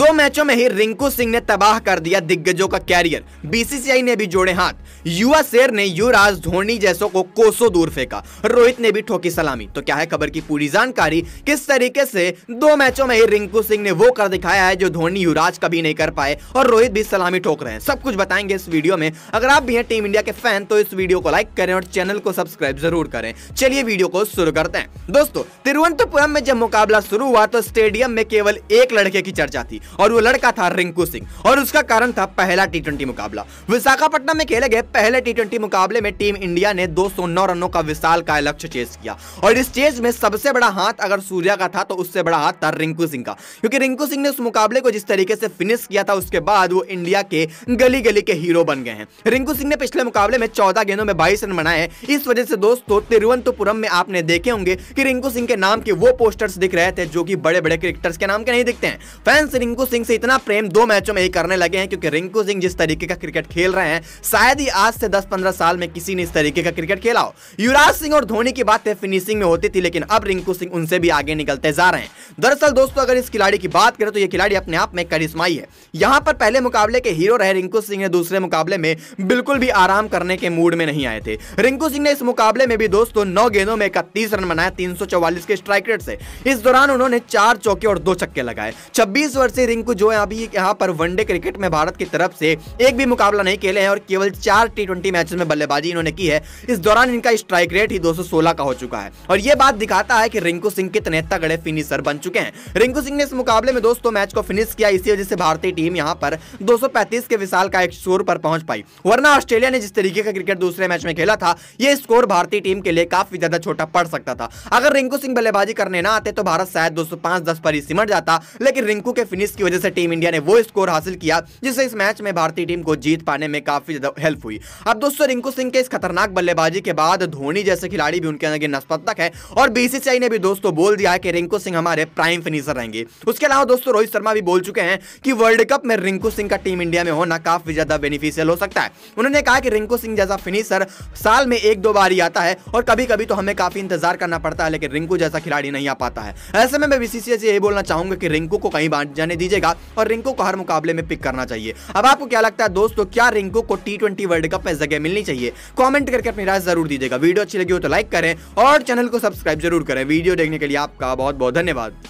दो मैचों में ही रिंकू सिंह ने तबाह कर दिया दिग्गजों का कैरियर बीसीसीआई ने भी जोड़े हाथ युवा शेर ने युवराज धोनी जैसों को कोसों दूर फेंका रोहित ने भी ठोकी सलामी तो क्या है खबर की पूरी जानकारी किस तरीके से दो मैचों में ही रिंकू सिंह ने वो कर दिखाया है जो धोनी युवराज कभी नहीं कर पाए और रोहित भी सलामी ठोक रहे हैं सब कुछ बताएंगे इस वीडियो में अगर आप भी हैं टीम इंडिया के फैन तो इस वीडियो को लाइक करें और चैनल को सब्सक्राइब जरूर करें चलिए वीडियो को शुरू करते हैं दोस्तों तिरुवनंतपुरम में जब मुकाबला शुरू हुआ तो स्टेडियम में केवल एक लड़के की चर्चा थी और वो लड़का था रिंकू सिंह और उसका कारण था पहला टी मुकाबला विशाखापट्टनम में खेले गए पहले टी मुकाबले में टीम इंडिया ने दो रनों का विशाल का लक्ष्य चेस किया और इस चेस में सबसे बड़ा हाथ अगर सूर्या का था तो उससे बड़ा हाथ था रिंकू सिंह का क्योंकि रिंकू सिंह ने उस मुकाबले को जिस तरीके से फिनिश किया था उसके बाद वो इंडिया के गली गली के हीरो बन गए हैं रिंकू सिंह ने पिछले मुकाबले में चौदह गेंदों में बाईस रन बनाए इस वजह से दोस्तों तिरुवनंतपुरम में आपने देखे होंगे कि रिंकू सिंह के नाम के वो पोस्टर्स दिख रहे थे जो कि बड़े बड़े क्रिकेटर्स के नाम के नहीं दिखते हैं फैंस रिंकू सिंह से इतना प्रेम दो मैचों में ही करने लगे हैं क्योंकि रिंकू सिंह जिस तरीके का क्रिकेट खेल रहे हैं शायद ही आज से 10-15 साल में किसी ने इस तरीके का क्रिकेट खेला हो युवराज सिंह और धोनी की बात फिनिशिंग में होती थी लेकिन अब रिंकू सिंह उनसे भी आगे निकलते जा रहे हैं दरअसल दोस्तों अगर इस खिलाड़ी की बात करें तो यह खिलाड़ी अपने आप में करिश्माई है यहाँ पर पहले मुकाबले के हीरो रहे रिंकू सिंह ने दूसरे मुकाबले में बिल्कुल भी आराम करने के मूड में नहीं आए थे रिंकू सिंह ने इस मुकाबले में भी दोस्तों नौ गेंदों में इकतीस रन बनाया तीन के स्ट्राइक रेट से इस दौरान उन्होंने चार चौके और दो छक्के लगाए छब्बीस वर्ष से रिंग को जो है अभी यहाँ पर वनडे क्रिकेट में भारत की तरफ से एक भी मुकाबला नहीं खेले हैं और केवल चार टी ट्वेंटी मैचेस में बल्लेबाजी इन्होंने की है इस दौरान इनका स्ट्राइक रेट ही 216 का हो चुका है और यह बात दिखाता है कि रिंकू सिंह कितने तगड़े फिनिशर बन चुके हैं रिंकू सिंह ने इस मुकाबले में दोस्तों मैच को फिनिश किया इसी वजह से भारतीय टीम यहाँ पर दो के विशाल का एक स्कोर पर पहुंच पाई वरना ऑस्ट्रेलिया ने जिस तरीके का क्रिकेट दूसरे मैच में खेला था यह स्कोर भारतीय टीम के लिए काफी ज्यादा छोटा पड़ सकता था अगर रिंकू सिंह बल्लेबाजी करने ना आते तो भारत शायद दो सौ पर ही सिमट जाता लेकिन रिंकू के फिनिश मिस की वजह से टीम इंडिया ने वो स्कोर हासिल किया जिससे इस मैच में भारतीय टीम को जीत पाने में काफी ज्यादा हेल्प हुई अब दोस्तों रिंकू सिंह के इस खतरनाक बल्लेबाजी के बाद धोनी जैसे खिलाड़ी भी उनके अंदर नस्पतक है और बीसीसीआई ने भी दोस्तों बोल दिया कि रिंकू सिंह हमारे प्राइम फिनिशर रहेंगे उसके अलावा दोस्तों रोहित शर्मा भी बोल चुके हैं कि वर्ल्ड कप में रिंकू सिंह का टीम इंडिया में होना काफी ज्यादा बेनिफिशियल हो सकता है उन्होंने कहा कि रिंकू सिंह जैसा फिनिशर साल में एक दो बार ही आता है और कभी कभी तो हमें काफी इंतजार करना पड़ता है लेकिन रिंकू जैसा खिलाड़ी नहीं आ पाता है ऐसे में मैं बीसीसीआई से यही बोलना चाहूंगा कि रिंकू को कहीं बांट जाने रहने दीजिएगा और रिंकू को हर मुकाबले में पिक करना चाहिए अब आपको क्या लगता है दोस्तों क्या रिंकू को टी ट्वेंटी वर्ल्ड कप में जगह मिलनी चाहिए कॉमेंट करके अपनी राय जरूर दीजिएगा वीडियो अच्छी लगी हो तो लाइक करें और चैनल को सब्सक्राइब जरूर करें वीडियो देखने के लिए आपका बहुत बहुत धन्यवाद